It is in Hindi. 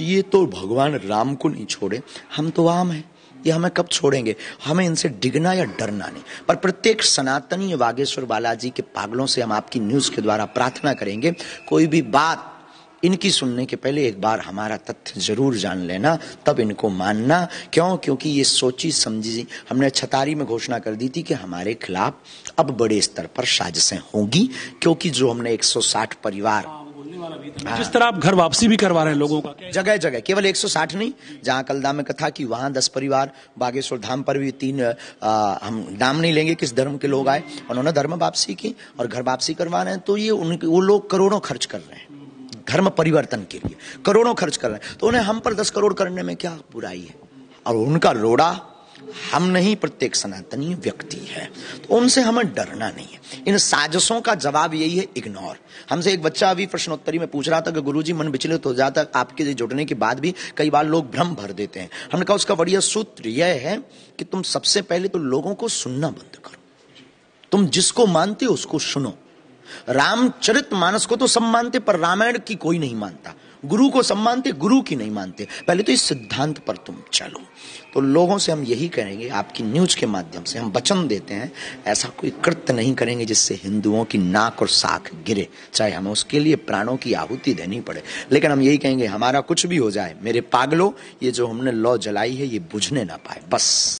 तो ये तो भगवान राम को नहीं छोड़े हम तो आम हैं ये हमें कब छोड़ेंगे हमें इनसे डिगना या डरना नहीं पर प्रत्येक सनातनी वागेश्वर बालाजी के पागलों से हम आपकी न्यूज़ के द्वारा प्रार्थना करेंगे कोई भी बात इनकी सुनने के पहले एक बार हमारा तथ्य जरूर जान लेना तब इनको मानना क्यों क्योंकि ये सोची समझी हमने छतारी में घोषणा कर दी थी कि हमारे खिलाफ अब बड़े स्तर पर साजिशें होंगी क्योंकि जो हमने 160 परिवार जिस तरह आप घर वापसी भी करवा रहे हैं लोगों का जगह जगह केवल 160 नहीं जहां कल दाम में कथा की वहां दस परिवार बागेश्वर धाम पर भी तीन आ, हम नाम नहीं लेंगे किस धर्म के लोग आए उन्होंने धर्म वापसी की और घर वापसी करवा रहे हैं तो ये उनके वो लोग करोड़ों खर्च कर रहे हैं धर्म परिवर्तन के लिए करोड़ों खर्च कर रहे हैं तो उन्हें हम पर दस करोड़ करने में क्या बुराई है और उनका रोड़ा हम नहीं प्रत्येक सनातनी व्यक्ति है तो उनसे हमें डरना नहीं है इन साजिशों का जवाब यही है इग्नोर हमसे एक बच्चा अभी प्रश्नोत्तरी में पूछ रहा था कि गुरुजी मन विचलित हो जाता आपके जुड़ने के बाद भी कई बार लोग भ्रम भर देते हैं हमने कहा उसका बढ़िया सूत्र यह है कि तुम सबसे पहले तो लोगों को सुनना बंद करो तुम जिसको मानते हो उसको सुनो रामचरित मानस को तो सब मानते पर रामायण की कोई नहीं मानता गुरु को सम्मानते मानते गुरु की नहीं मानते पहले तो इस सिद्धांत पर तुम चलो तो लोगों से हम यही करेंगे आपकी न्यूज के माध्यम से हम वचन देते हैं ऐसा कोई कृत्य नहीं करेंगे जिससे हिंदुओं की नाक और साख गिरे चाहे हमें उसके लिए प्राणों की आहुति देनी पड़े लेकिन हम यही कहेंगे हमारा कुछ भी हो जाए मेरे पागलों ये जो हमने लॉ जलाई है ये बुझने ना पाए बस